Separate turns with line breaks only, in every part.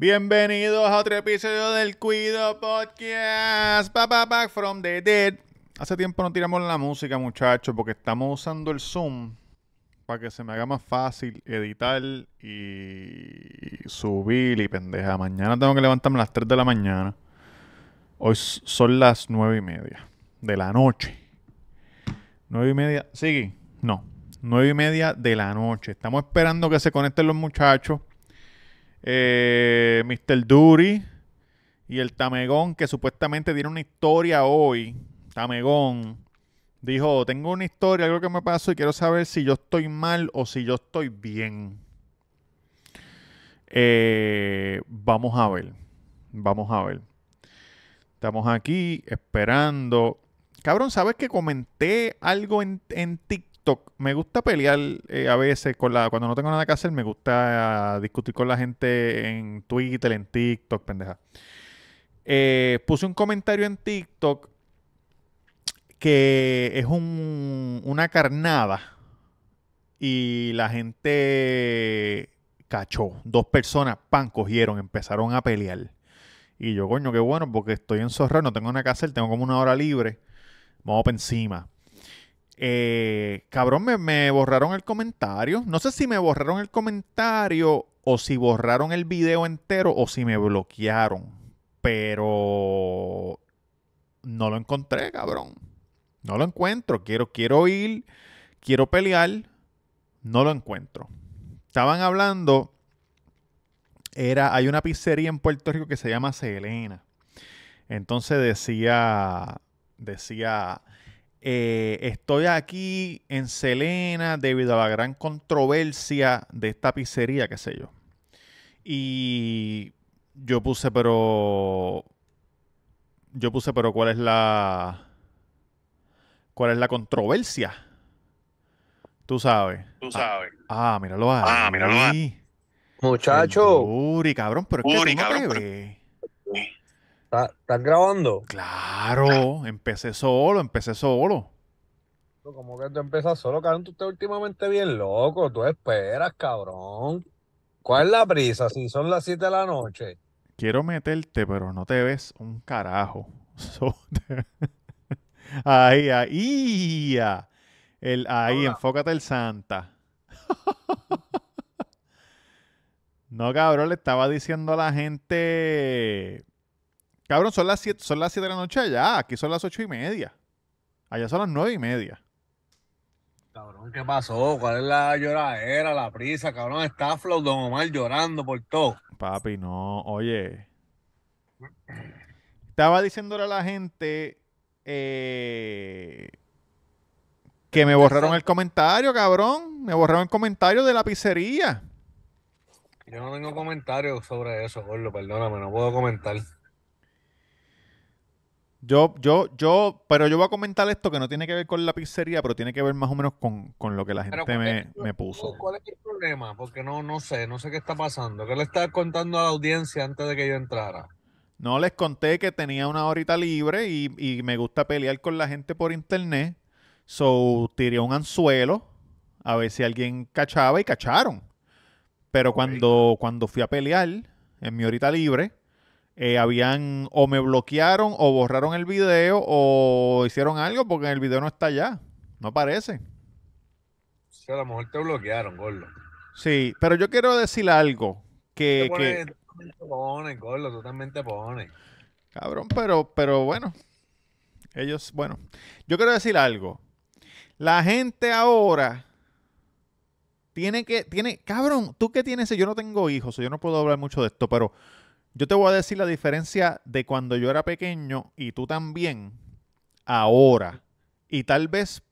Bienvenidos a otro episodio del Cuido Podcast. Back, from the dead. Hace tiempo no tiramos la música, muchachos, porque estamos usando el Zoom para que se me haga más fácil editar y subir y pendeja. Mañana tengo que levantarme a las 3 de la mañana. Hoy son las 9 y media de la noche. 9 y media. ¿Sigue? No. 9 y media de la noche. Estamos esperando que se conecten los muchachos eh, Mr. Dury y el Tamegón, que supuestamente tiene una historia hoy. Tamegón dijo: Tengo una historia, algo que me pasó y quiero saber si yo estoy mal o si yo estoy bien. Eh, vamos a ver. Vamos a ver. Estamos aquí esperando. Cabrón, ¿sabes que comenté algo en, en TikTok? Me gusta pelear eh, a veces cuando no tengo nada que hacer, me gusta ah, discutir con la gente en Twitter, en TikTok, pendeja. Eh, puse un comentario en TikTok que es una carnada y la gente cachó. Dos personas, pan, cogieron, empezaron a pelear. Y yo, coño, qué bueno, porque estoy en zorro, no tengo nada que hacer, tengo como una hora libre. Vamos para encima. Eh, cabrón, me, me borraron el comentario. No sé si me borraron el comentario o si borraron el video entero o si me bloquearon. Pero no lo encontré, cabrón. No lo encuentro. Quiero, quiero ir, quiero pelear. No lo encuentro. Estaban hablando. Era, hay una pizzería en Puerto Rico que se llama Selena. Entonces decía, decía, eh, estoy aquí en Selena debido a la gran controversia de esta pizzería, qué sé yo. Y yo puse, pero. Yo puse, pero ¿cuál es la. ¿Cuál es la controversia? Tú sabes. Tú ah, sabes. Ah, míralo ah, ahí. Ah, míralo ahí. Muchacho. Uri, cabrón, pero es que
¿Estás grabando?
Claro, empecé solo, empecé solo.
¿Cómo que tú empiezas solo, cabrón? Tú estás últimamente bien loco. Tú esperas, cabrón. ¿Cuál es la prisa si son las 7 de la noche?
Quiero meterte, pero no te ves un carajo. ahí, ahí. El, ahí, enfócate el Santa. no, cabrón, le estaba diciendo a la gente Cabrón, son las 7 son las siete de la noche allá. Aquí son las ocho y media. Allá son las nueve y media.
Cabrón, ¿qué pasó? ¿Cuál es la lloradera, la prisa? Cabrón, está Flow Don Omar llorando por todo.
Papi, no, oye. Estaba diciéndole a la gente eh, que me borraron el comentario, cabrón. Me borraron el comentario de la pizzería. Yo no tengo comentario
sobre eso, Gordo, perdóname, no puedo comentar.
Yo, yo, yo, pero yo voy a comentar esto que no tiene que ver con la pizzería, pero tiene que ver más o menos con, con lo que la gente me, puso. ¿Cuál es
el problema? Porque no, no sé, no sé qué está pasando. ¿Qué le está contando a la audiencia antes de que yo entrara?
No les conté que tenía una horita libre y, me gusta pelear con la gente por internet. So tiré un anzuelo a ver si alguien cachaba y cacharon. Pero cuando, cuando fui a pelear en mi horita libre, eh, habían o me bloquearon o borraron el video o hicieron algo porque el video no está allá. No aparece.
Sí, a lo mejor te bloquearon, gordo.
Sí, pero yo quiero decir algo. Que,
totalmente
Cabrón, pero, pero bueno. Ellos, bueno. Yo quiero decir algo. La gente ahora tiene que, tiene, cabrón, tú qué tienes, yo no tengo hijos, yo no puedo hablar mucho de esto, pero yo te voy a decir la diferencia de cuando yo era pequeño y tú también, ahora. Y tal vez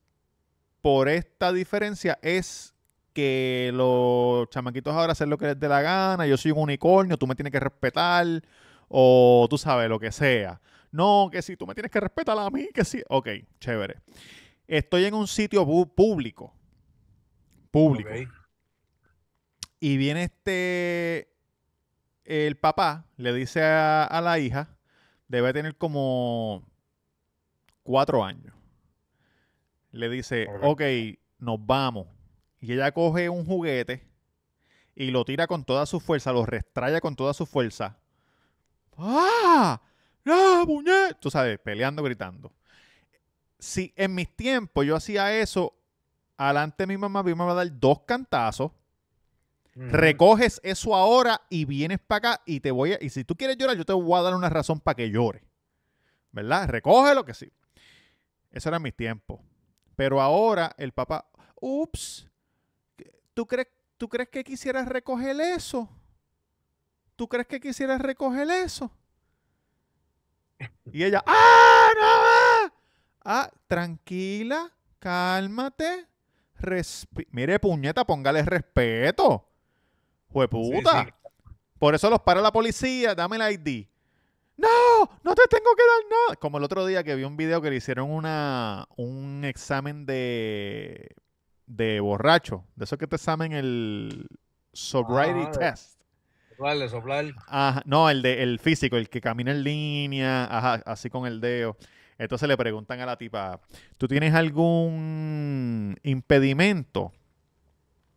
por esta diferencia es que los chamaquitos ahora hacen lo que les dé la gana, yo soy un unicornio, tú me tienes que respetar, o tú sabes, lo que sea. No, que si tú me tienes que respetar a mí, que sí. Ok, chévere. Estoy en un sitio público. Público. Y viene este el papá le dice a, la hija, debe tener como cuatro años. Le dice, ok, nos vamos. Y ella coge un juguete y lo tira con toda su fuerza, lo restraya con toda su fuerza. ¡Ah! ¡La muñeca! Tú sabes, peleando, gritando. Si en mis tiempos yo hacía eso, adelante mi mamá, mi mamá va a dar dos cantazos Recoges eso ahora y vienes para acá y te voy a, y si tú quieres llorar, yo te voy a dar una razón para que llore, ¿Verdad? Recoge lo que sí. Ese era mi tiempo. Pero ahora el papá, ups, ¿tú crees, ¿tú crees que quisieras recoger eso? ¿Tú crees que quisieras recoger eso? Y ella, ¡ah, no! Ah, tranquila, cálmate. Mire, puñeta, póngale respeto. Pues puta. Por eso los para la policía, dame la ID. No, no te tengo que dar nada. Como el otro día que vi un video que le hicieron una, un examen de, de borracho. De eso que te examen el sobriety ah, test. el soplar. no, el de el físico, el que camina en línea, así con el dedo. Entonces le preguntan a la tipa, ¿tú tienes algún impedimento?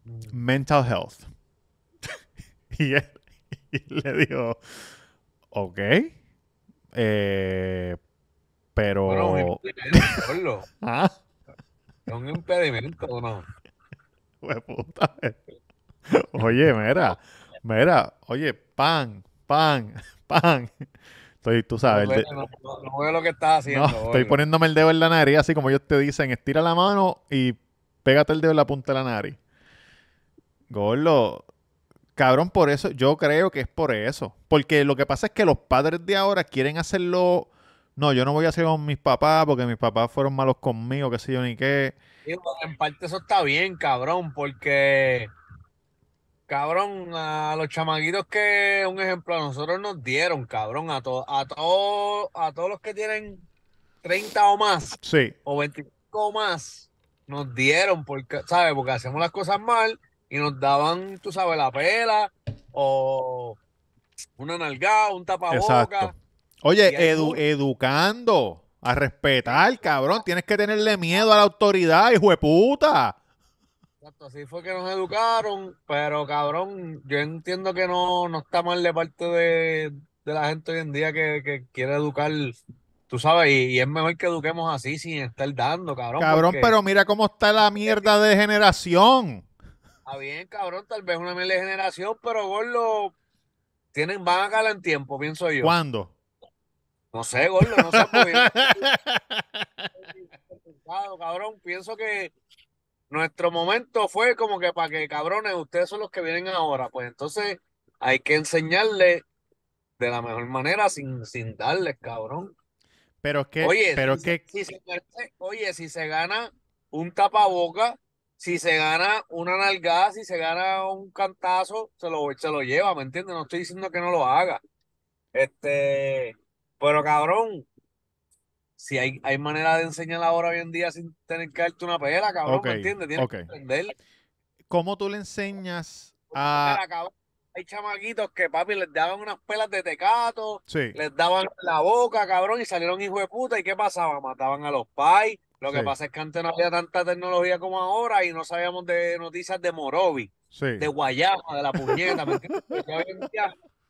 Mm. Mental health. y, él, le dijo, ok, eh, pero... ¿no? puta. Oye, mira, mira, oye, pan, pan, pan. Estoy, tú sabes. veo lo que estás haciendo. estoy poniéndome el dedo en la nariz, así como ellos te dicen, estira la mano y pégate el dedo en la punta de la nariz. Gorlo... Cabrón, por eso, yo creo que es por eso. Porque lo que pasa es que los padres de ahora quieren hacerlo. No, yo no voy a hacer con mis papás porque mis papás fueron malos conmigo, qué sé yo ni qué.
en parte eso está bien, cabrón, porque. Cabrón, a los chamaguitos que, un ejemplo, a nosotros nos dieron, cabrón, a, a, a todos los que tienen 30 o más, sí. o 25 o más, nos dieron, porque, ¿sabes? Porque hacemos las cosas mal y nos daban, tú sabes, la pela o una nalgada, un tapabocas.
Oye, educando a respetar, cabrón. Tienes que tenerle miedo a la autoridad, hijo de puta.
Exacto, así fue que nos educaron, pero cabrón, yo entiendo que no, no está mal de parte de, la gente hoy en día que, quiere educar, tú sabes, y, es mejor que eduquemos así sin estar dando, cabrón. Cabrón, pero
mira cómo está la mierda de generación
bien, cabrón, tal vez una de generación, pero Gordo tienen, van a ganar en tiempo, pienso yo.
¿Cuándo? No sé, Gorlo no sé.
cabrón, pienso que nuestro momento fue como que para que, cabrones, ustedes son los que vienen ahora. Pues entonces hay que enseñarles de la mejor manera sin, sin darles, cabrón.
Pero que, oye, pero si, que...
Si se, oye, si se gana un tapaboca si se gana una nalgada, si se gana un cantazo, se lo, se lo lleva, ¿me entiendes? No estoy diciendo que no lo haga. Este, pero cabrón, si hay, hay manera de enseñar la ahora hoy en día sin tener que darte una pela, cabrón, ¿me entiendes? Tienes que
¿Cómo tú le enseñas a...
Hay chamaquitos que, papi, les daban unas pelas de tecato, les daban la boca, cabrón, y salieron hijos de puta, ¿y qué pasaba? Mataban a los pais, lo que pasa es que antes no había tanta tecnología como ahora y no sabíamos de noticias de Morovi, de Guayama, de la puñeta.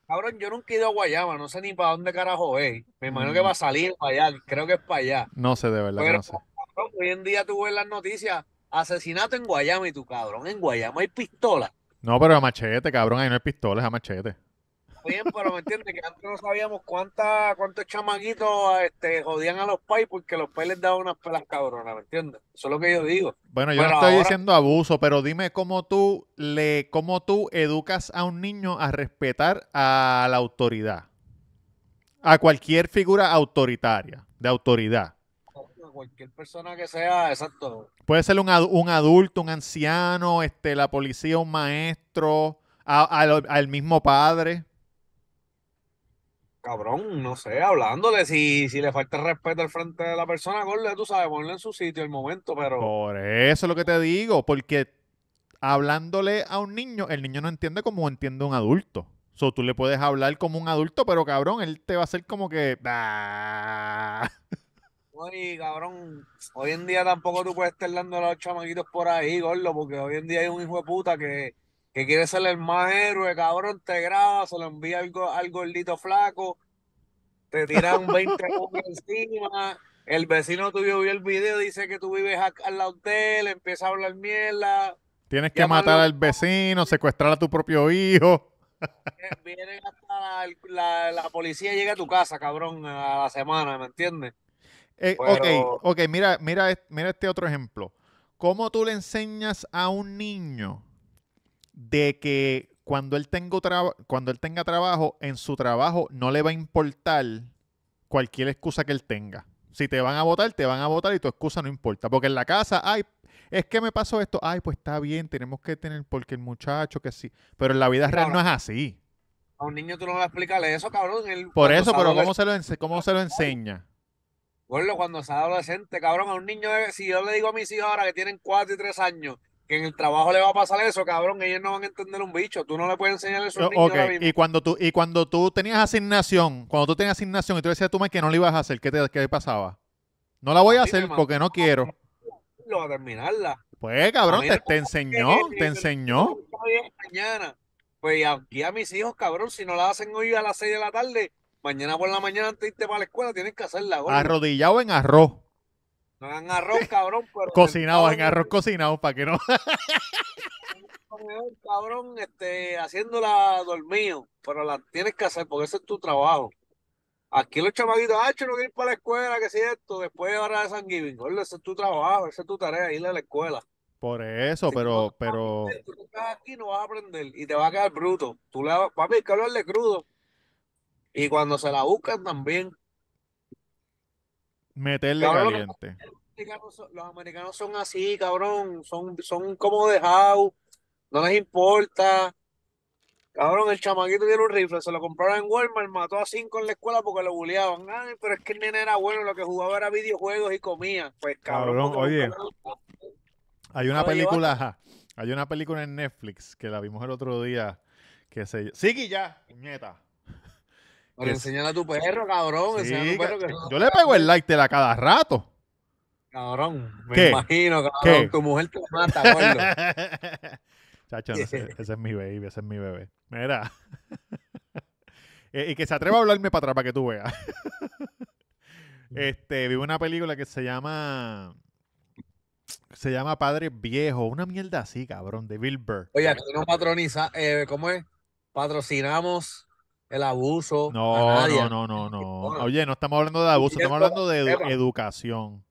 Cabrón, yo nunca he ido a Guayama, no sé ni para dónde carajo es. Me imagino que mm. va a salir para allá, creo que es para allá.
No sé, de verdad. no sé.
hoy en día tú ves las noticias, asesinato en Guayama y tú, cabrón, en Guayama hay pistola.
No, pero a machete, cabrón, ahí no hay pistolas, a machete
me entiendes? Que antes no sabíamos cuánta, cuántos chamaguitos este, jodían a los pais porque los pais les daban unas pelas cabronas, ¿me entiendes? Eso es lo que yo digo.
Bueno, yo no estoy diciendo abuso, pero dime cómo tú, le, cómo tú educas a un niño a respetar a la autoridad. A cualquier figura autoritaria, de autoridad
cualquier persona que sea, exacto.
Puede ser un, un, adulto, un anciano, este, la policía, un maestro, al mismo padre
cabrón, no sé, hablándole, si, si le falta respeto al frente de la persona, gorle, tú sabes, ponle en su sitio el momento, pero.
Por eso es lo que te digo, porque hablándole a un niño, el niño no entiende como entiende un adulto. So, tú le puedes hablar como un adulto, pero cabrón, él te va a hacer como que.
Oye, cabrón, hoy en día tampoco tú puedes estar dando a los chamaquitos por ahí, gordo, porque hoy en día hay un hijo de puta que que quiere ser el más héroe, cabrón, te graba, se lo envía al, al gordito flaco, te tiran 20 hombres encima, el vecino tuyo vio el video, dice que tú vives al hotel, empieza a hablar mierda.
Tienes que matar al vecino, secuestrar a tu propio hijo. Eh,
viene hasta la, la, policía llega a tu casa, cabrón, a la semana, ¿me entiendes?
Eh, ok, ok, mira, mira, mira este otro ejemplo. ¿Cómo tú le enseñas a un niño de que cuando él, cuando él tenga trabajo, en su trabajo no le va a importar cualquier excusa que él tenga. Si te van a votar, te van a votar y tu excusa no importa. Porque en la casa, ay, es que me pasó esto, ay, pues está bien, tenemos que tener, porque el muchacho que sí. Pero en la vida real no es así.
A un niño tú no vas a explicarle eso, cabrón. Él, Por eso, pero ¿cómo, se
lo, cómo se lo enseña?
Bueno, cuando sea adolescente, cabrón, a un niño, si yo le digo a mis hijos ahora que tienen 4 y 3 años, que en el trabajo le va a pasar eso, cabrón, ellos no van a entender un bicho, tú no le puedes enseñar eso a okay. Y
cuando tú y cuando tú tenías asignación, cuando tú tenías asignación y tú decías tú que no le ibas a hacer, ¿qué te qué pasaba? No la voy a hacer porque no quiero.
Lo a terminarla.
Pues, cabrón, te, enseñó, te, enseñó.
Mañana. Pues aquí a mis hijos, cabrón, si no la hacen hoy a las 6 de la tarde, mañana por la mañana antes de irte para la escuela, tienes que hacerla. Arrodillado
en arroz. No en
arroz, cabrón. Pero
cocinado, en arroz cocinado, para que no. un cabrón,
este, haciéndola dormido, pero la tienes que hacer porque ese es tu trabajo. Aquí los chamaguitos, ah, yo no ir para la escuela, que si esto, después ahora de San Giving, ese es tu trabajo, esa es tu tarea, ir a la escuela.
Por eso, pero, pero. tú
estás aquí no vas a aprender y te va a quedar bruto. Tú le vas, papi, hay que hablarle crudo. Y cuando se la buscan también.
Meterle caliente.
Los americanos, son, así, cabrón. Son, son como dejados. No les importa. Cabrón, el chamaguito tiene un rifle, se lo compraron en Walmart, mató a cinco en la escuela porque lo bulleaban. Ay, pero es que el nene era bueno, lo que jugaba era videojuegos y comía. Pues cabrón. oye,
hay una película, ajá, hay una película en Netflix que la vimos el otro día que se... sigue ya, nieta. Pero enseñala a tu perro, cabrón. Sí, perro que yo le pego el like te la cada rato.
Cabrón,
me imagino, cabrón. Tu mujer te mata, gordo. Chacho, ese, es mi baby, ese es mi bebé. Mira. Eh, y que se atreva a hablarme para atrás para que tú veas. Mm. este, vi una película que se llama se llama Padre Viejo, una mierda así, cabrón, de Bill Burr.
Oye, aquí no patroniza, eh, ¿cómo es? Patrocinamos el abuso. No, no,
no, no, Oye, no estamos hablando de abuso, estamos hablando de educación.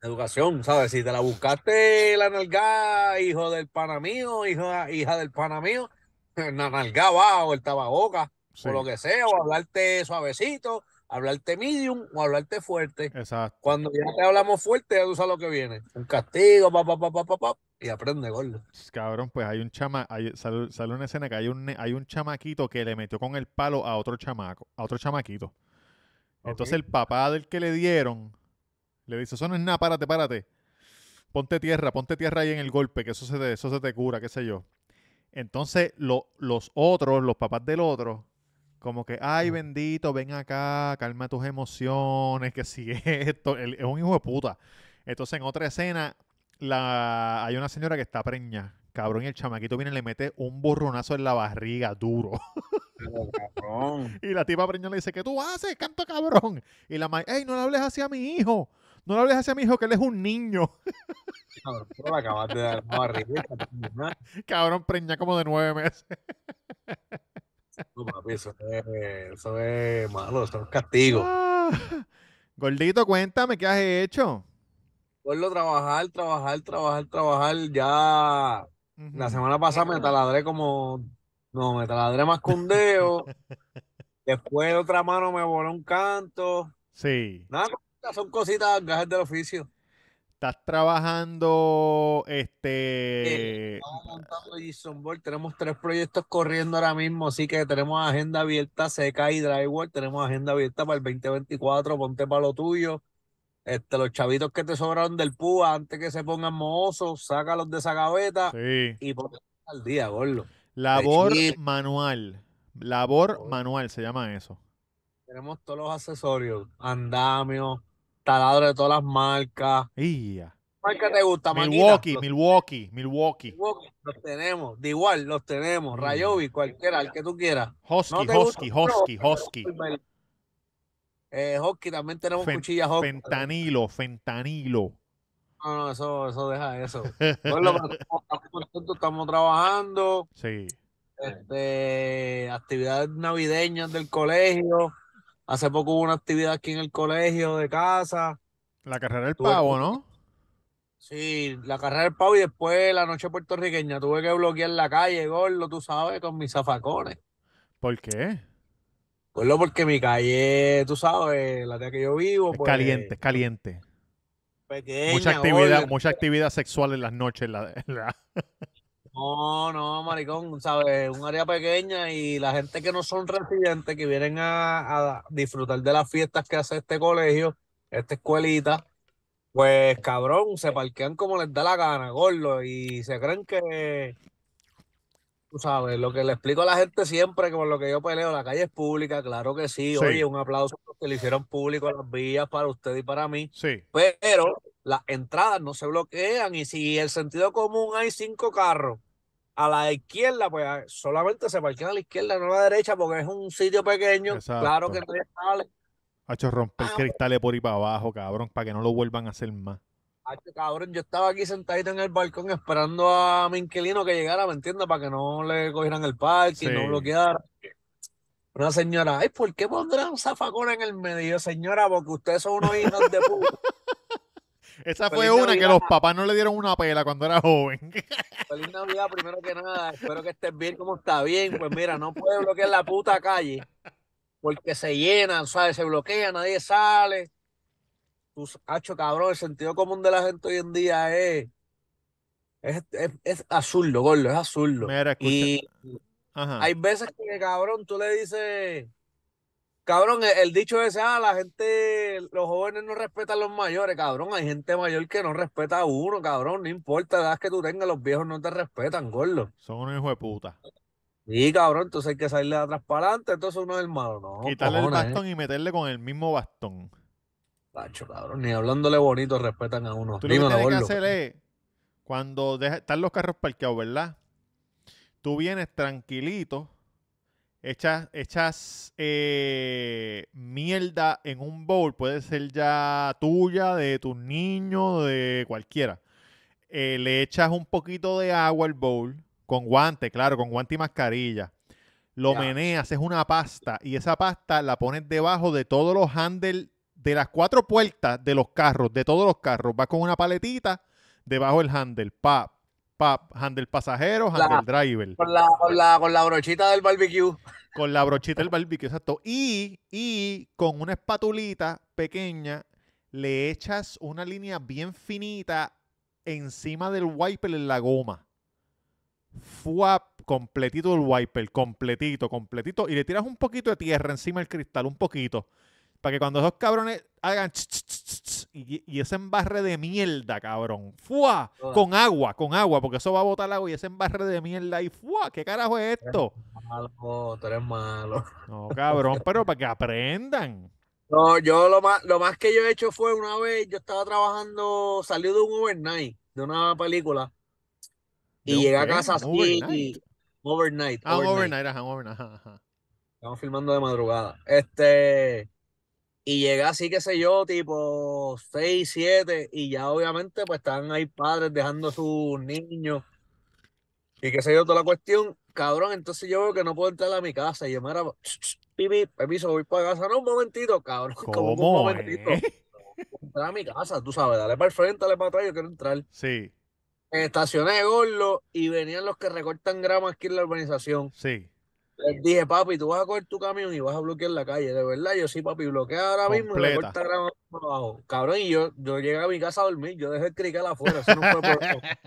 Educación, ¿sabes? Si te la buscaste la nalga, hijo del pana mío, hija, hija del pana mío, la nalga va o el tababoca, o lo que sea, o hablarte suavecito, hablarte medium o hablarte fuerte. Exacto. Cuando ya te hablamos fuerte, ya tú sabes lo que viene. Un castigo, pa, pa, pa, pa, y aprende,
gordo. Cabrón, pues hay un chama, hay, sale, una escena que hay un, hay un chamaquito que le metió con el palo a otro chamaco, a otro chamaquito. Entonces el papá del que le dieron le dice, eso no es nada, párate, párate. Ponte tierra, ponte tierra ahí en el golpe, que eso se te, eso se te cura, qué sé yo. Entonces los otros, los papás del otro, como que, ay, bendito, ven acá, calma tus emociones, que si esto, es un hijo de puta. Entonces, en otra escena, la, hay una señora que está preña, cabrón, y el chamaquito viene y le mete un borronazo en la barriga, duro. y la tipa preña le dice, ¿qué tú haces, canto cabrón? Y la madre, ¡ey, no le hables así a mi hijo! No le hables así a mi hijo, que él es un niño.
cabrón, pero de dar barriga.
cabrón, preña como de nueve meses.
No, papi, eso
es, malo, eso es castigo. Ah, gordito, cuéntame, ¿qué has hecho?
Gordo, trabajar, trabajar, trabajar, trabajar. Ya la semana pasada me taladré como. No, me taladré más que dedo. Después de otra mano me voló un canto. Sí. Nada, son cositas, gajes del oficio
estás trabajando este
eh, montando Ball. tenemos tres proyectos corriendo ahora mismo así que tenemos agenda abierta seca y drywall tenemos agenda abierta para el 2024 ponte para lo tuyo este, los chavitos que te sobraron del púa antes que se pongan mohosos sácalos de esa gaveta sí. y ponte al día gorlo
labor manual labor manual se llama eso
tenemos todos los accesorios andamios taladro de todas las marcas. ¿Qué marca te gusta, Milwaukee, Milwaukee, Milwaukee, Milwaukee. Los tenemos, de igual, los tenemos. Mm. Rayobi, cualquiera, el que tú quieras. Hosky, Hosky, Hosky, Hosky, Hosky. también tenemos cuchillas Hosky.
Fentanilo, fentanilo.
No, no, eso, eso deja eso. lo estamos trabajando. Sí. Este, actividades navideñas del colegio. Hace poco hubo una actividad aquí en el colegio de casa.
La carrera del pavo, ¿no?
Sí, la carrera del pavo y después la noche puertorriqueña. Tuve que bloquear la calle, gordo, tú sabes, con mis zafacones.
¿Por qué? Gordo, porque mi calle,
tú sabes, la de que yo vivo. Pues, caliente,
caliente.
Pequeña, mucha actividad,
mucha actividad sexual en las noches. la,
No, no, maricón, ¿sabes? Un área pequeña y la gente que no son residentes, que vienen a, disfrutar de las fiestas que hace este colegio, esta escuelita, pues cabrón, se parquean como les da la gana, gordo, y se creen que, tú sabes, lo que le explico a la gente siempre, como lo que yo peleo, la calle es pública, claro que sí, oye, un aplauso que le hicieron público a las vías para usted y para mí, sí. pero las entradas no se bloquean y si el sentido común hay cinco carros a la izquierda, pues ah, solamente se parquean a la izquierda, no a la derecha, porque es un sitio pequeño. Claro que hay sale.
Hacho, romper ah, cristales por ahí para abajo, cabrón, para que no lo vuelvan a hacer más.
Hacho, cabrón, yo estaba aquí sentadito en el balcón esperando a mi inquilino que llegara, ¿me entiendes? Para que no le cogieran el parque y no bloqueara.
Una señora, ay,
¿por qué pondrán un zafacón en el medio? Señora, porque ustedes son unos hijos de puta. Esa fue una que los
papás no le dieron una pela cuando era joven.
Feliz Navidad, primero que nada. Espero que estés bien como está bien. Pues mira, no puedes bloquear la puta calle porque se llenan, ¿sabes? Se bloquea, nadie sale. Tú, hacho, cabrón, el sentido común de la gente hoy en día es. Es, es, gordo, es azul. Mira, y Ajá. hay veces que, cabrón, tú le dices Cabrón, el, dicho ese, ah, la gente, los jóvenes no respetan a los mayores, cabrón. Hay gente mayor que no respeta a uno, cabrón. No importa la edad que tú tengas, los viejos no te respetan, gordo.
Son unos hijos de puta.
Sí, cabrón, entonces hay que salirle atrás para adelante, entonces uno es el malo, ¿no? Quitarle el ¿eh? bastón
y meterle con el mismo bastón. Pacho, cabrón, ni hablándole bonito respetan a uno. Tú lo que que hacer es, cuando están los carros parqueados, ¿verdad? Tú vienes tranquilito Echas, eh, mierda en un bowl, puede ser ya tuya, de tu niño, de cualquiera. Eh, le echas un poquito de agua al bowl, con guante, claro, con guante y mascarilla. Lo meneas, es una pasta, y esa pasta la pones debajo de todos los handles, de las cuatro puertas de los carros, de todos los carros. Vas con una paletita debajo del handle, pa, handle pasajero, handle driver. Con la, brochita del barbecue. Con la brochita del barbecue, exacto. Y, y con una espatulita pequeña le echas una línea bien finita encima del wiper en la goma. Fuap, completito el wiper, completito, completito. Y le tiras un poquito de tierra encima del cristal, un poquito. Para que cuando esos cabrones hagan y, ese embarre de mierda, cabrón. ¡Fua! Con agua, con agua, porque eso va a botar agua y ese embarre de mierda y ¡fua! ¿Qué carajo es esto? malo, eres malo. No, cabrón, pero para que aprendan.
No, yo lo más, lo más que yo he hecho fue una vez, yo estaba trabajando, salió de un overnight, de una película,
y llegué a casa así overnight. Overnight. Ah, overnight,
Estamos filmando de madrugada. Este y llega así, qué sé yo, tipo 6, 7, y ya obviamente pues están ahí padres dejando a sus niños y qué sé yo, toda la cuestión. Cabrón, entonces yo veo que no puedo entrar a mi casa. Y yo, me era pues, pipi, permiso, voy para casa. No, un momentito, cabrón. ¿Cómo, un momentito. Eh? Entrar a mi casa, tú sabes, dale para el frente, dale para atrás, yo quiero entrar. Sí. Estacioné de gorlo y venían los que recortan grama aquí en la urbanización. Sí. Eh, dije, papi, tú vas a coger tu camión y vas a bloquear la calle. De verdad, yo sí, papi, bloquea ahora mismo y abajo. Cabrón, y yo, yo llegué a mi casa a dormir, yo dejé el cricket afuera, eso no fue por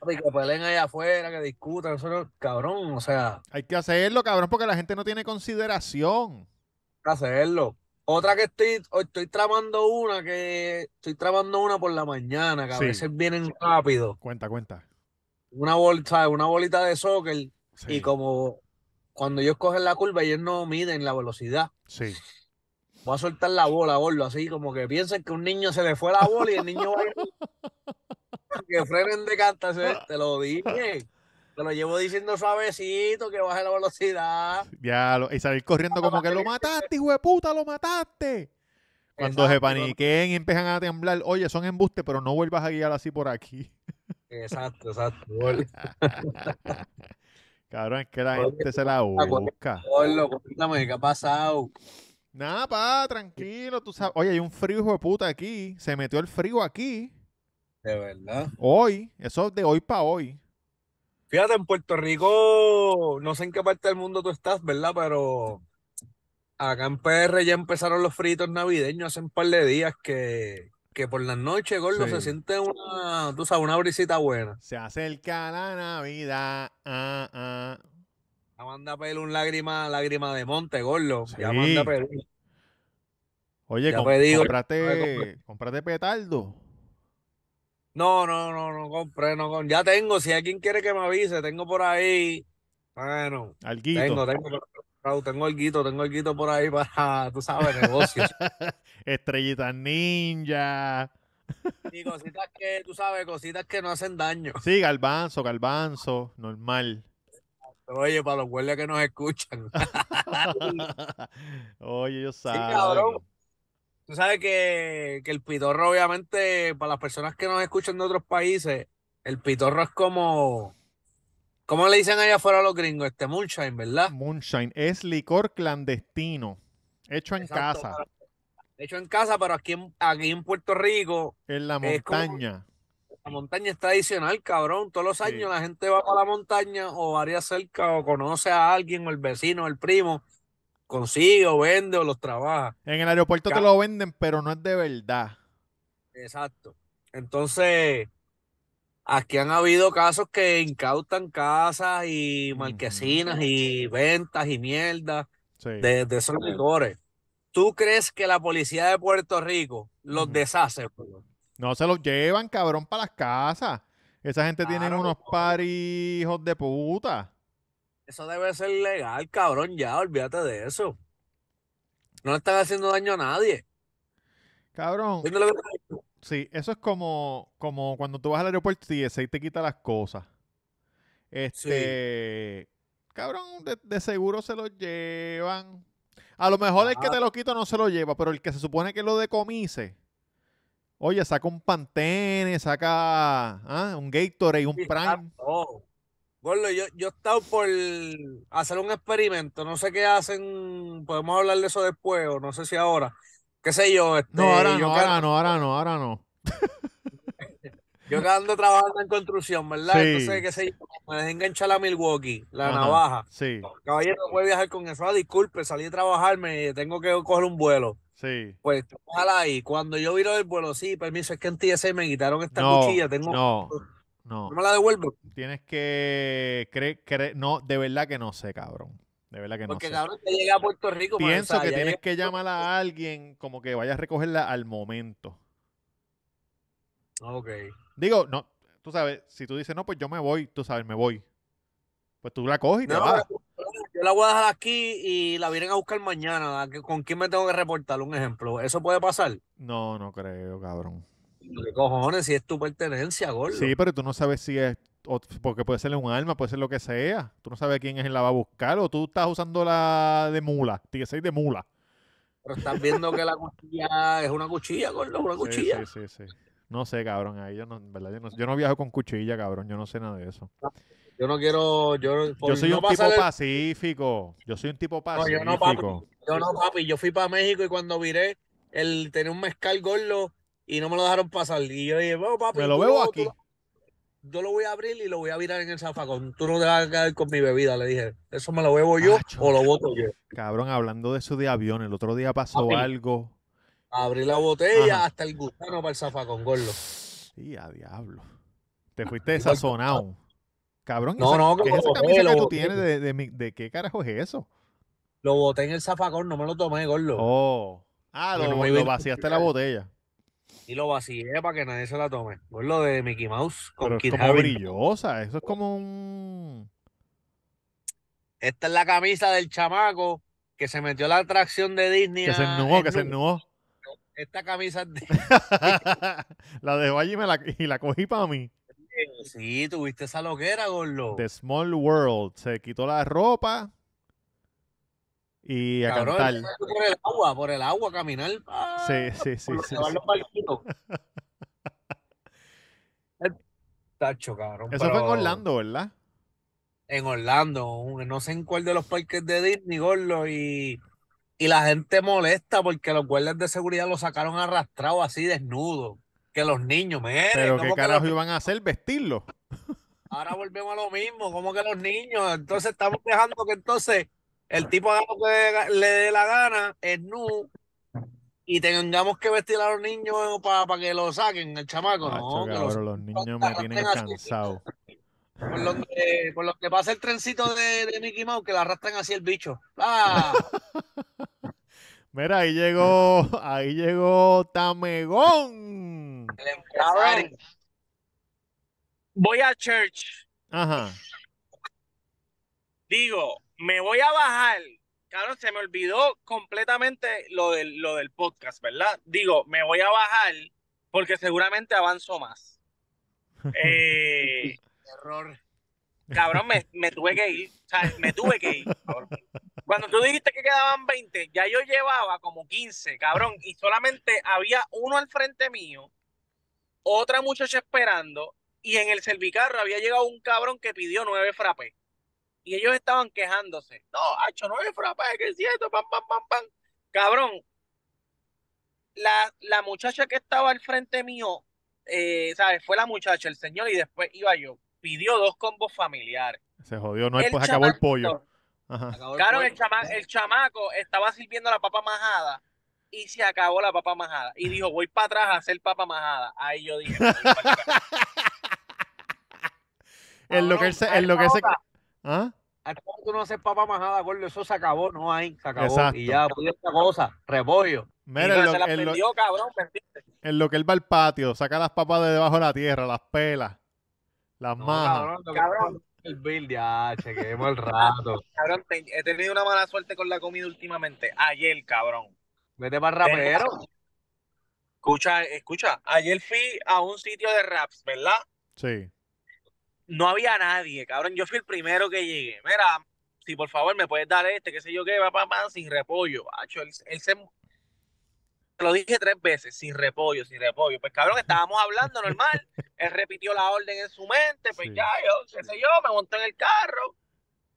papi, que peleen allá afuera, que discutan, eso no, cabrón, o sea. Hay que hacerlo, cabrón, porque la gente no tiene consideración. Hay que hacerlo. Otra que estoy, estoy tramando una, que estoy tramando una por la mañana, que a veces vienen
rápido. Cuenta, cuenta.
Una bolsa, una bolita de soccer y como cuando ellos cogen la curva, ellos no miden la velocidad. Sí. Voy a soltar la bola, boludo, así como que piensen que un niño se le fue la bola y el niño va que frenen de cántase Te lo dije. Te lo llevo diciendo suavecito, que baje la velocidad.
Ya, y salir corriendo como que lo mataste, hijo de puta, lo mataste. Cuando se paniquen y empiezan a temblar, oye, son embustes, pero no vuelvas a guiar así por aquí.
Exacto, exacto. Cabrón, es que la gente se la busca.
cuéntame, ¿qué ha pasado? Nada, pa, tranquilo, tú sabes. Oye, hay un frío hijo de puta aquí. Se metió el frío aquí. De verdad. Hoy, eso de hoy para hoy.
Fíjate, en Puerto Rico, no sé en qué parte del mundo tú estás, ¿verdad? Pero acá en PR ya empezaron los fritos navideños hace un par de días que que por la noche gordo, se siente una, tú sabes, una brisita buena. Se acerca la Navidad. Ah, ah. manda pelo un lágrima, lágrima de monte, gordo.
Oye, comprate, comprate petardo.
No, no, no, no compré, no Ya tengo, si alguien quiere que me avise, tengo por ahí. Bueno, tengo, tengo tengo el guito, tengo el guito por ahí para, tú sabes, negocios.
Estrellitas ninja.
Y cositas que, tú sabes, cositas que no hacen daño.
Sí, galbanzo, galbanzo, normal. Oye, para los hueles que nos escuchan. Oye, yo saben. Sí, cabrón. Tú sabes que,
que, el pitorro, obviamente, para las personas que nos escuchan de otros países, el pitorro es
como, ¿Cómo le dicen allá afuera a los gringos? Este moonshine, ¿verdad? Moonshine es licor clandestino, hecho en casa.
hecho en casa, pero aquí en, aquí en Puerto Rico.
En la montaña.
la montaña es tradicional, cabrón. Todos los años la gente va para la montaña o varía cerca o conoce a alguien o el vecino o el primo. Consigue o vende o los trabaja.
En el aeropuerto te lo venden, pero no es de verdad.
Exacto. Entonces, aquí han habido casos que incautan casas y marquesinas y ventas y mierda de, esos ¿Tú crees que la policía de Puerto Rico los deshace?
No se los llevan, cabrón, para las casas. Esa gente tiene unos parijos de puta.
Eso debe ser legal, cabrón, ya, olvídate de eso. No le están haciendo daño a nadie.
Cabrón. Sí, eso es como, como cuando tú vas al aeropuerto y ese te quita las cosas. Este. Cabrón, de, seguro se lo llevan. A lo mejor el que te lo quita no se lo lleva, pero el que se supone que lo decomise. Oye, saca un Pantene, saca ah, un Gatorade, un Prime.
yo, yo he estado por hacer un experimento, no sé qué hacen, podemos hablar de eso después o no sé si ahora, qué sé yo. no, este, ahora no,
ahora no, ahora no,
yo ando trabajando en construcción, ¿verdad? Entonces, qué sé yo, me desengancha la Milwaukee, la navaja. Sí. Caballero, no puede viajar con eso. Ah, disculpe, salí a trabajarme me tengo que coger un vuelo. Sí. Pues ojalá ahí. Cuando yo viro el vuelo, sí, permiso, es que en TSA me quitaron
esta cuchilla. Tengo... No, no. ¿No la devuelvo? Tienes que... creer, Cre... no, de verdad que no sé, cabrón. De verdad que no. Porque cabrón
te llega a Puerto Rico. Pienso que tienes
que llamar a alguien como que vaya a recogerla al momento. Ok. Digo, no, tú sabes, si tú dices, no, pues yo me voy, tú sabes, me voy. Pues tú la coges y te vas.
Yo la voy a dejar aquí y la vienen a buscar mañana. ¿Con quién me tengo que reportar? Un ejemplo. ¿Eso puede pasar?
No, no creo, cabrón.
¿Qué cojones? Si es tu pertenencia, gordo. Sí, pero
tú no sabes si es porque puede ser un alma puede ser lo que sea. Tú no sabes quién es el la va a buscar o tú estás usando la de mula, seis de mula.
Pero estás viendo que la cuchilla es una cuchilla, gordo, una cuchilla.
No sé, cabrón, ahí yo no, yo no, viajo con cuchilla, cabrón, yo no sé nada de eso.
Yo no quiero,
yo, yo soy un tipo pacífico, yo soy un tipo pacífico.
yo, no, papi, yo fui para México y cuando miré él tenía un mezcal gordo y no me lo dejaron pasar. Y yo dije, papi. Me lo veo aquí yo lo voy a abrir y lo voy a virar en el zafacón. Tú no te vas a caer con mi bebida, le dije. Eso me lo bebo yo o lo boto yo.
Cabrón, hablando de eso de avión, el otro día pasó algo.
Abrí la botella hasta el gusano para el zafacón, gorlo. Sí, a diablo.
Te fuiste desazonado. Cabrón, no, ¿qué es esa camisa que tú tienes? De, de, de, qué carajo es eso? Lo boté en el zafacón, no me lo tomé, gordo. Oh. Ah, lo vaciaste la botella.
Y lo vacié para que nadie se la tome. Por lo de Mickey Mouse con Pero es como
brillosa. Eso es como un.
Esta es la camisa del chamaco que se metió a la atracción de Disney. Que se ennudó, que se ennudó. Esta camisa
La dejó allí y, me la, y la cogí para mí.
Sí, tuviste esa loquera, Gorlo. The
Small World. Se quitó la ropa y a cantar.
Por el agua, por el agua, caminar.
Sí, sí, sí. Se van
Eso fue en Orlando, ¿verdad? En Orlando, no sé en cuál de los parques de Disney, Gorlo, y, la gente molesta porque los guardias de seguridad lo sacaron arrastrado así desnudo. Que los niños, Pero qué carajo
iban a hacer, vestirlo.
Ahora volvemos a lo mismo, como que los niños. Entonces estamos dejando que entonces el tipo haga lo que le dé la gana, es nu, y tengamos que vestir a los niños para, que lo saquen, el chamaco. no, los,
niños me tienen cansado.
Con lo, que, con pasa el trencito de, Mickey Mouse, que la arrastran así el bicho.
¡Ah! Mira, ahí llegó, ahí llegó Tamegón. voy
a church. Ajá. Digo, me voy a bajar Cabrón, se me olvidó completamente lo del, lo del podcast, ¿verdad? Digo, me voy a bajar porque seguramente avanzo más. Eh, Error. Cabrón, me, tuve que ir. O sea, me tuve que ir. Cuando tú dijiste que quedaban 20, ya yo llevaba como 15, cabrón, y solamente había uno al frente mío, otra muchacha esperando, y en el servicarro había llegado un cabrón que pidió nueve frappés y ellos estaban quejándose. No, hacho, no es frapa, que es cierto, pam, pam, pam, pam. Cabrón, la, la muchacha que estaba al frente mío, eh, ¿sabes? Fue la muchacha, el señor, y después iba yo. Pidió dos combos familiares.
Se jodió, no, el pues acabó el pollo. el
claro, El, chamaco estaba sirviendo la papa majada y se acabó la papa majada. Y dijo, voy para atrás a hacer papa majada. Ahí yo dije,
en en lo que se, ¿Ah?
Al tú no haces papa majada, gordo, eso se acabó, no hay, se acabó. Y ya, pues esta cosa, repollo. Mira, se las perdió, lo, cabrón,
En lo que él va al patio, saca las papas de debajo de la tierra, las pelas, las majas. manos.
Cabrón, cabrón, El bill ya, chequemos el rato. Cabrón, he tenido una mala suerte con la comida últimamente. Ayer, cabrón. Vete para rapero. Escucha, escucha, ayer fui a un sitio de raps, ¿verdad? Sí no había nadie, cabrón. Yo fui el primero que llegué. Mira, si por favor me puedes dar este, qué sé yo qué, va papá, sin repollo. él, se... lo dije tres veces, sin repollo, sin repollo. Pues cabrón, estábamos hablando normal. él repitió la orden en su mente, pues ya, yo, qué sé yo, me monté en el carro.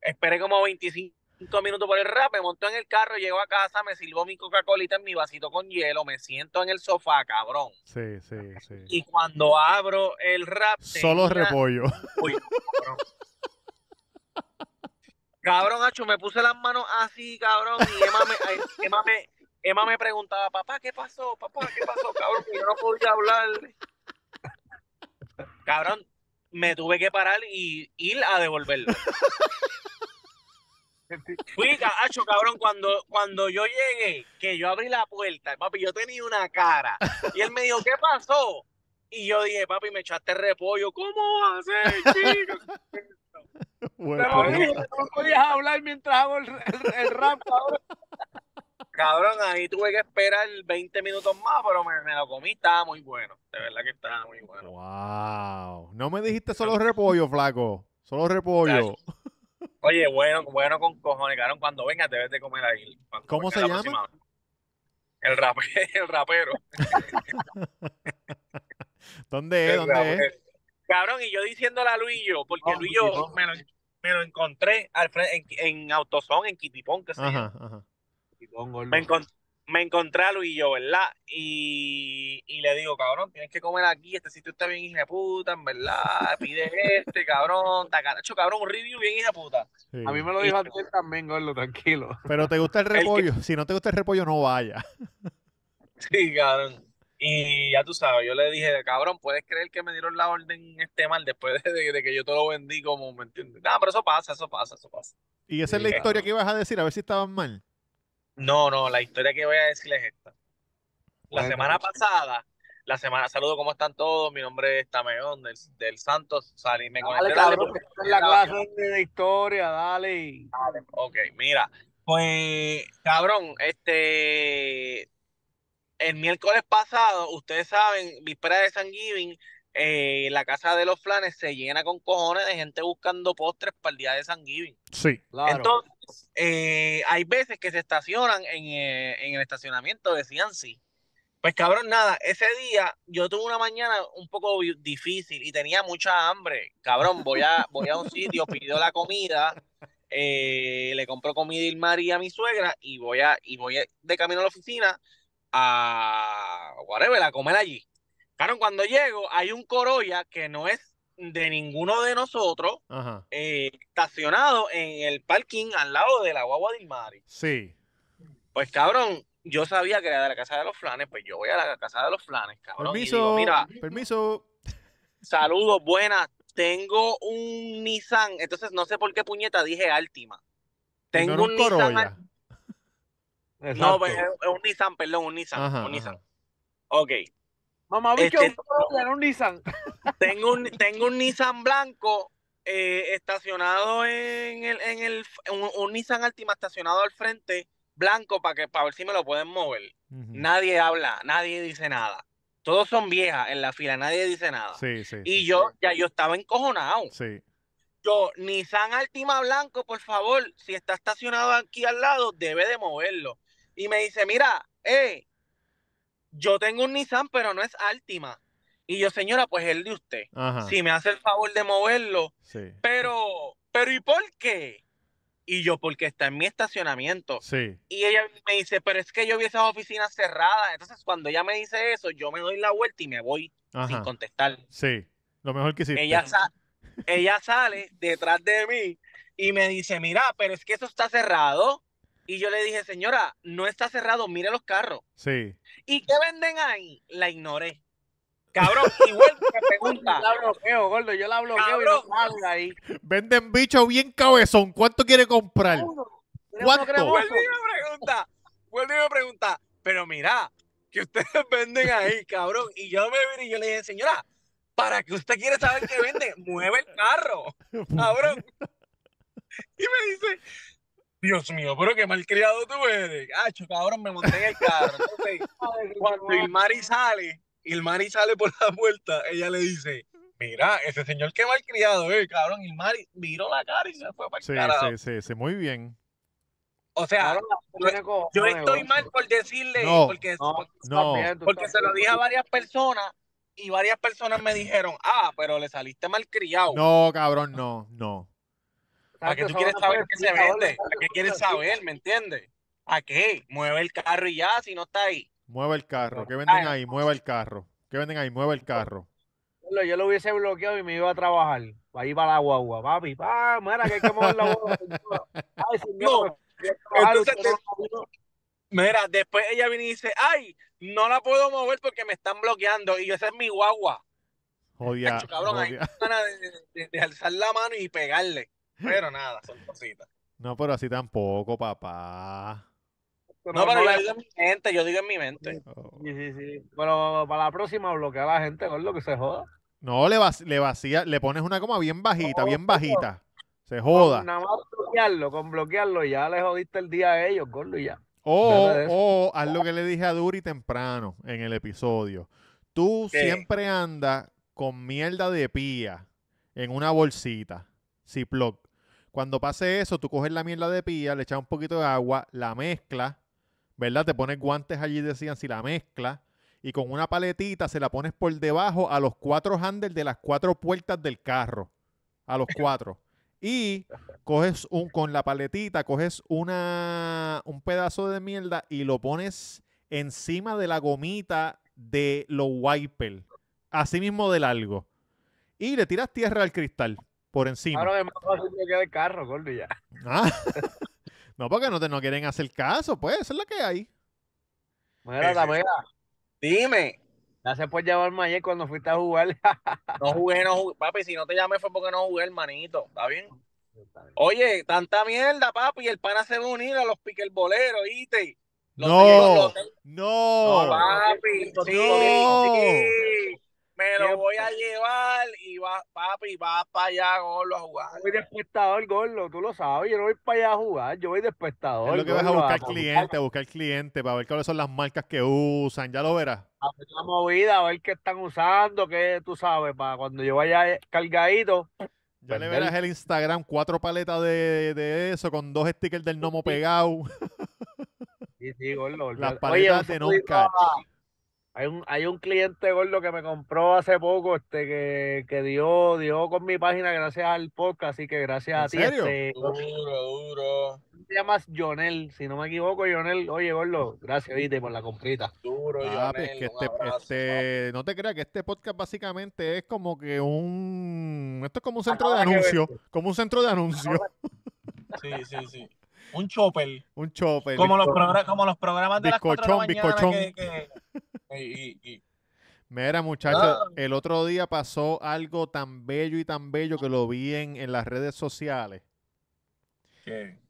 Esperé como 25 cinco minutos por el rap, me montó en el carro, llego a casa, me sirvo mi Coca-Colita en mi vasito con hielo, me siento en el sofá, cabrón.
Sí, sí, sí. Y
cuando abro el rap... Solo repollo.
Uy, cabrón.
cabrón, me puse las manos así, cabrón, y Emma me, Emma me, preguntaba, papá, ¿qué pasó? Papá, ¿qué pasó, cabrón? Que yo no podía hablarle. Cabrón, me tuve que parar y ir a devolverlo fui hacho, cabrón, cuando, cuando yo llegué, que yo abrí la puerta, papi, yo tenía una cara. Y él me dijo, ¿qué pasó? Y yo dije, papi, me echaste repollo. ¿Cómo va a ser, chico? Bueno, no pues, podías hablar mientras hago el, rap, cabrón ahí tuve que esperar 20 minutos más, pero me, me, lo comí, estaba muy bueno. De verdad que estaba muy bueno.
Wow. No me dijiste solo repollo, flaco. Solo repollo.
Oye, bueno, bueno con cojones, cabrón. Cuando venga te ves de comer ahí. ¿Cómo se llama? El, el rapero.
¿Dónde es? ¿Dónde
Cabrón, y yo diciéndole a Luillo, porque yo, Luillo me, lo, me lo encontré en, en Autosón, en Kitipón, que se llama. Me, me encontré a Luis y yo, ¿verdad? Y, le digo, cabrón, tienes que comer aquí, este sitio está bien hija puta, verdad, Pide este, cabrón, tacaracho, cabrón, un review bien hija puta.
A mí me lo dijo antes
también, gordo, tranquilo.
Pero te gusta el repollo, si no te gusta el repollo, no vaya.
Sí, cabrón. Y ya tú sabes, yo le dije, cabrón, ¿puedes creer que me dieron la orden este mal después de, que yo te lo vendí como, ¿me entiendes? No, ah, pero eso pasa, eso pasa, eso pasa.
Y esa es la historia que ibas a decir, a ver si estaban mal.
No, no, la historia que voy a decirles es esta. La semana pasada, la semana, saludo, ¿cómo están todos? Mi nombre es Tameón del, Santos. Salí, me dale, cabrón, que la clase de historia, dale. Pues. Ok, mira. Pues, cabrón, este. El miércoles pasado, ustedes saben, víspera de San Giving, eh, la casa de los flanes se llena con cojones de gente buscando postres para el día de San Giving. Sí, claro. Entonces, eh, hay veces que se estacionan eh, en, el estacionamiento de Cianci. Pues cabrón, nada, ese día yo tuve una mañana un poco difícil y tenía mucha hambre. Cabrón, voy a, voy a un sitio, pido la comida, eh, le compro comida y María a mi suegra y voy a, y voy de camino a la oficina a whatever, a comer allí. Cabrón, cuando llego hay un Corolla que no es de ninguno de nosotros eh, estacionado en el parking al lado de la guagua del Mari. Sí. Pues cabrón, yo sabía que era de la casa de los flanes, pues yo voy a la casa de los flanes, cabrón. Permiso, mira,
permiso.
Saludos, buenas. Tengo un Nissan, entonces no sé por qué puñeta dije Altima. Tengo un, Nissan. No, pues, es un Nissan, perdón, un Nissan, un Nissan. Ok, Mamá, bicho, este, un Nissan. Tengo un, tengo un Nissan blanco eh, estacionado en el, en el un, Nissan Altima estacionado al frente, blanco, para que para ver si me lo pueden mover.
Nadie
habla, nadie dice nada. Todos son viejas en la fila, nadie dice nada.
Sí, sí, y
yo, ya yo estaba encojonado. Sí. Yo, Nissan Altima Blanco, por favor, si está estacionado aquí al lado, debe de moverlo. Y me dice, mira, eh, yo tengo un Nissan, pero no es Altima. Y yo, señora, pues el de usted. Si me hace el favor de moverlo. Pero, pero ¿y por qué? Y yo, porque está en mi estacionamiento. Sí. Y ella me dice, pero es que yo vi esas oficinas cerradas. Entonces, cuando ella me dice eso, yo me doy la vuelta y me voy sin contestar.
Sí, lo mejor que sí Ella,
ella sale detrás de mí y me dice, mira, pero es que eso está cerrado. Y yo le dije, señora, no está cerrado, mire los carros. Sí. ¿Y qué venden ahí? La ignoré. Cabrón, igual me pregunta. Yo la bloqueo, gordo, yo la bloqueo y no salgo ahí.
Venden bichos bien cabezón, ¿cuánto quiere comprar? ¿Cuánto?
Vuelve y me pregunta, vuelve me pregunta, pero mira, que ustedes venden ahí, cabrón. Y yo me vi y yo le dije, señora, ¿para qué usted quiere saber qué vende? Mueve el carro, cabrón. Y me dice, Dios mío, pero qué malcriado tú eres. Acho, cabrón, me monté en el carro. Entonces, cuando Ilmari sale, Mari sale por la puerta, ella le dice, mira, ese señor qué malcriado es, eh, cabrón. Mari miró la cara y se fue para el
sí, Sí, sí, sí, muy bien. O sea, yo, estoy
mal por decirle, porque, porque se lo dije a varias personas y varias personas me dijeron, ah, pero le saliste malcriado. No, cabrón,
no, no.
¿A qué tú quieres saber qué se vende? ¿A qué quieres saber? ¿Me entiendes? ¿A qué? Mueve el carro y ya, si no está ahí.
Mueve el carro. ¿Qué venden ahí? Mueve el carro. ¿Qué venden ahí? Mueve el carro.
Yo lo hubiese bloqueado y me iba a trabajar. Ahí para la guagua, papi. mira que hay que mover la guagua. Ay, señor, pues, mira, después ella viene y dice, ay, no la puedo mover porque me están bloqueando. Y esa es mi guagua.
Jodia, cabrón, hay
de alzar la mano y pegarle. Pero nada, son cositas.
No, pero así tampoco, papá. No, pero yo digo
en mi mente, yo digo en mi mente. Oh. Sí, sí, sí. Pero para la próxima bloquea a la gente con lo que se joda.
No, le, le vacía, le pones una coma bien bajita, bien bajita. Se joda. nada
más bloquearlo, con bloquearlo ya le jodiste el día a ellos, gordo, y ya.
O, o haz lo que le dije a Duri temprano en el episodio. Tú siempre andas con mierda de pía en una bolsita, Si Ziploc. Cuando pase eso, tú coges la mierda de pilla, le echas un poquito de agua, la mezclas, ¿verdad? Te pones guantes allí, decían, si la mezclas, y con una paletita se la pones por debajo a los cuatro handles de las cuatro puertas del carro. A los cuatro. Y coges un, con la paletita, coges una, un pedazo de mierda y lo pones encima de la gomita de los wipers. Así mismo del algo Y le tiras tierra al cristal por encima. Ahora
carro, ya.
Ah, no, porque no te no quieren hacer caso, pues, esa es la que hay. Mira, la mera. Dime.
Gracias por llamarme ayer cuando fuiste a jugar. no jugué, no jugué. Papi, si no te llamé fue porque no jugué, hermanito. ¿Está bien? Oye, tanta mierda, papi. El pana se va a unir a los piquelboleros, el
Los no,
no, no, papi. No me lo voy a llevar y va, va para allá, a jugar. voy de espectador, Gorlo, tú lo sabes, yo no voy para allá a jugar, yo voy de espectador. Es lo que vas a buscar cliente,
a buscar cliente, para ver cuáles son las marcas que usan, ya lo verás. A
ver la movida, a ver qué están usando, que tú sabes, para cuando yo vaya cargadito. Ya le verás el
Instagram, cuatro paletas de, eso, con dos stickers del Nomo pegado.
Sí, sí, Gorlo. Las paletas de catch. Hay un, hay un cliente gordo que me compró hace poco, este, que, dio, dio con mi página gracias al podcast, así que gracias a ti. Este, duro, duro. Te llamas Jonel, si no me equivoco, Jonel. Oye, gordo, gracias, viste, por la comprita.
Duro, Jonel. Ah, pues, este, este, no te creas que este podcast básicamente es como que un. Esto es como un ah, centro de anuncio. Como un centro de anuncio. Sí, sí, sí. Un chopper. Un chopper. Como, los, como los programas de las 4 de
y,
Mira, muchachos, ah. el otro día pasó algo tan bello y tan bello que lo vi en, las redes sociales.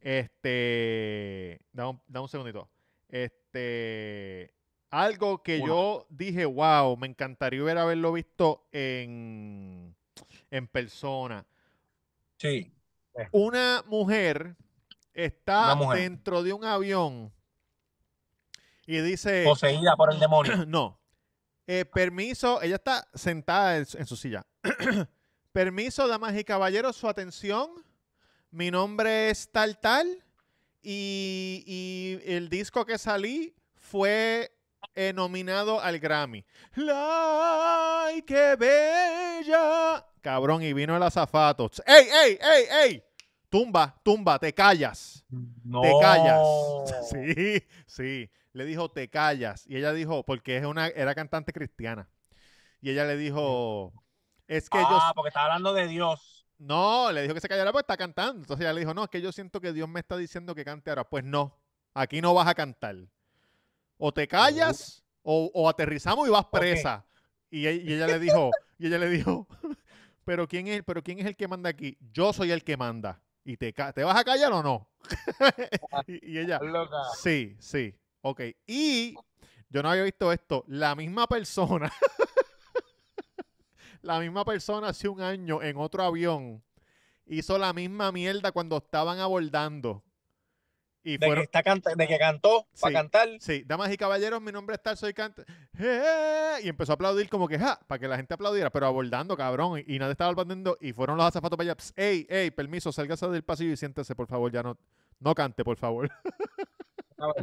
Este, da un, segundito. Este, algo que yo dije, wow, me encantaría haberlo visto en, persona. Sí. Una mujer está dentro de un avión y dice... Poseída por el demonio. no. Eh, permiso, ella está sentada en, su silla. permiso, damas y caballeros, su atención. Mi nombre es tal tal y, el disco que salí fue eh, nominado al Grammy. ¡Ay, qué bella! Cabrón, y vino el azafato. ¡Ey, ey, ey, ey! Tumba, tumba, te callas. No. Te callas. Sí, sí le dijo, te callas. Y ella dijo, porque es una, era cantante cristiana. Y ella le dijo, es que ah, porque estaba hablando de Dios. No, le dijo que se callara porque está cantando. Entonces ella le dijo, no, es que yo siento que Dios me está diciendo que cante ahora. Pues no, aquí no vas a cantar. O te oh. callas o, aterrizamos y vas presa. E, y, ella le dijo, y ella le dijo, pero quién es, pero quién es el que manda aquí? Yo soy el que manda. ¿Y te, te vas a callar o no? Ah, y ella, sí, sí. Ok, y yo no había visto esto. La misma persona, la misma persona hace un año en otro avión hizo la misma mierda cuando estaban abordando. Y de, que está de que cantó para cantar. Sí, damas y caballeros, mi nombre es Tal, soy canta. Y empezó a aplaudir como que ja, para que la gente aplaudiera, pero abordando, cabrón. Y, nadie estaba aplaudiendo. Y fueron los azafatos para allá. ¡Ey, ey, permiso, sálgase del pasillo y siéntese, por favor, ya no, no cante, por favor. No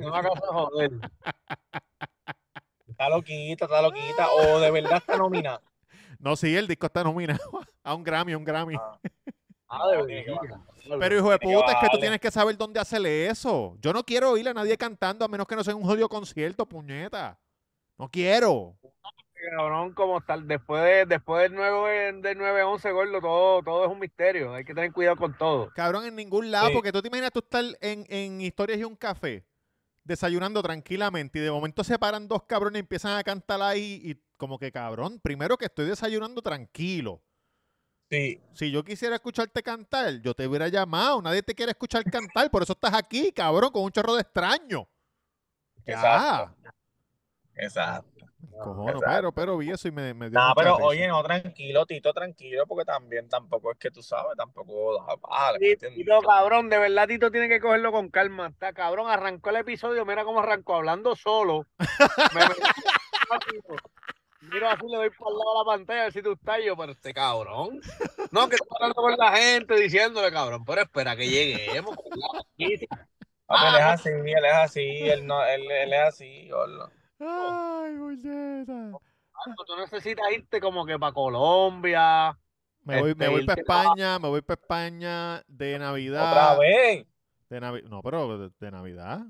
Está loquita, está loquita. O de verdad está nominada. No, sí, el disco está nominado a un Grammy, a un Grammy. Ah.
Ah, ah, Pero hijo de puta, es que tú tienes
que saber dónde hacerle eso. Yo no quiero oír a nadie cantando a menos que no sea un jodido concierto, puñeta. No quiero.
Cabrón, como tal, después, después del 9 del 911, gordo, todo, todo es un misterio. Hay que
tener cuidado con todo. Cabrón, en ningún lado, porque tú te imaginas tú estar en, en Historias y un café desayunando tranquilamente y de momento se paran dos cabrones y empiezan a cantar ahí y como que cabrón, primero que estoy desayunando tranquilo. Sí. Si yo quisiera escucharte cantar, yo te hubiera llamado. Nadie te quiere escuchar cantar, por eso estás aquí, cabrón, con un chorro de extraño. Exacto. pero, pero vi eso y me, me dio. No, pero oye, no,
tranquilo, Tito, tranquilo, porque también tampoco es que tú sabes, tampoco. tito, cabrón, de verdad, Tito tiene que cogerlo con calma. Está cabrón, arrancó el episodio, mira cómo arrancó hablando solo. me, Miro así, le doy por el lado a la pantalla a ver si tú estás yo, pero este cabrón. No, que está hablando con la gente diciéndole, cabrón, pero espera que lleguemos. él es ah, así, él es así, él, no, él, él es así, hola.
Ay, güey. tú
necesitas irte como que para Colombia.
Me voy, este, para España, me voy para España de Navidad. Otra vez. no, pero de, Navidad.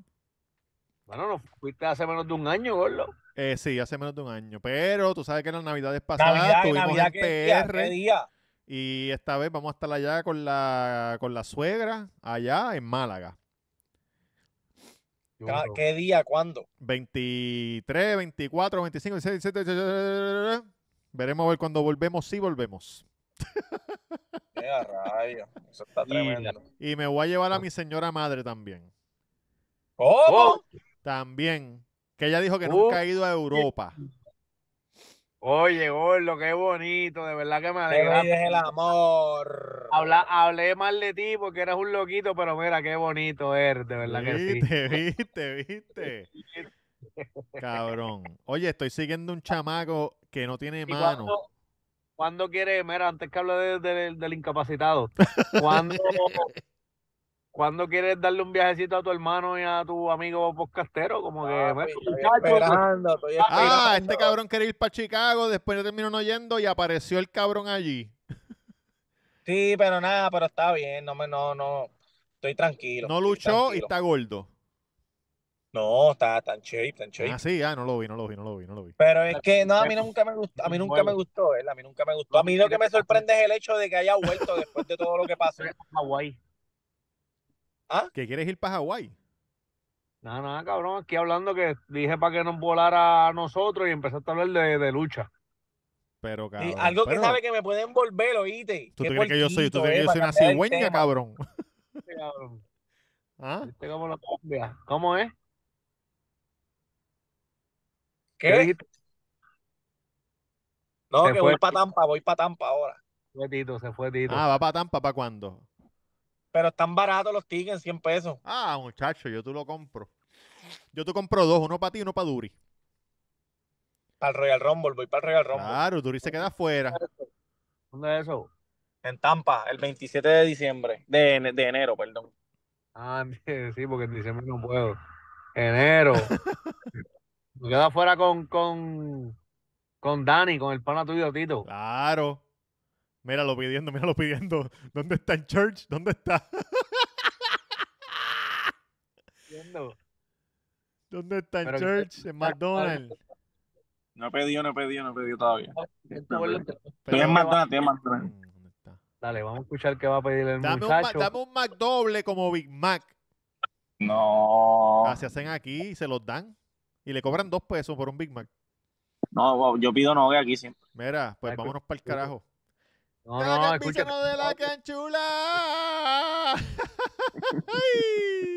Bueno, no fuiste hace menos de un año, gordo.
Eh, sí, hace menos de un año. Pero tú sabes que en las Navidades pasadas tuvimos PR. Y esta vez vamos a estar allá con con la suegra, allá en Málaga. ¿Qué día? ¿Cuándo? 23, 24, 25, 26, 27, Veremos a ver cuando volvemos, si sí volvemos.
Mira, Eso está
tremendo. Y, me voy a llevar a ah. mi señora madre también. ¿Cómo? También. Que ella dijo que nunca ha ido a Europa.
Oye, Gordo, qué bonito, de verdad que me alegra. el amor. Habla, hablé mal de ti porque eras un loquito, pero mira, qué bonito eres, de verdad que sí.
Viste, viste, viste. Cabrón. Oye, estoy siguiendo un chamaco que no tiene mano.
¿Cuándo cuando quieres, mira, antes que hable del incapacitado, ¿Cuándo? ¿Cuándo quieres darle un viajecito a tu hermano y a tu amigo
podcastero? Como que, ah, pues, pues, pues, ah, ah, este cabrón quiere ir para Chicago, después le terminó no yendo y apareció el cabrón allí. Sí, pero nada, pero está bien, no me, no, no, estoy tranquilo. No luchó y está gordo.
No, está tan shape, tan shape. Ah, sí,
ah, no lo vi, no lo vi, no lo vi, no lo vi. Pero es que no, a mí nunca me gustó, a mí nunca me
gustó él, a mí nunca me gustó. A mí lo que me sorprende es el hecho de que haya vuelto después de todo lo que pasó. Hawái.
¿Ah? ¿Qué quieres ir para Hawái?
Nada, nada, cabrón. Aquí hablando que dije para que nos volara a nosotros y empezaste a hablar de, de lucha.
Pero, cabrón. algo que sabe
que me pueden volver, oíste.
¿Tú, ¿tú crees que yo soy? ¿Tú que eh, yo soy una cigüeña, cabrón?
¿Ah? ¿Cómo es? ¿Qué?
no, que voy para
Tampa, voy para Tampa ahora. Se fue Tito, se fue Tito. Ah, va para
Tampa, ¿para cuándo? Pero están baratos los tickets, 100 pesos. Ah, muchacho, yo tú lo compro. Yo te compro dos, uno para ti y uno para Duri. Para el Royal Rumble, voy para el Royal Rumble. Claro, Duri se queda afuera.
¿Dónde es eso? En Tampa, el 27 de diciembre. De, enero, perdón.
Ah, sí, porque en diciembre no puedo.
Enero. Me queda afuera con, con, con
Dani, con el pana tuyo, Tito. Claro. Míralo pidiendo, míralo pidiendo. ¿Dónde está en church? ¿Dónde está? ¿Dónde está en church? En McDonald's. No pedido, no pedido, no pedido
todavía. Ah, estoy en McDonald's, mm, estoy McDonald's.
Dale, vamos a escuchar qué va a pedir el dame muchacho. dame un McDouble como Big Mac. No. Ah, se hacen aquí y se los dan. Y le cobran dos pesos por un Big Mac. No, yo pido no aquí siempre. Mira, pues vámonos para el carajo. No, no, de la canchula!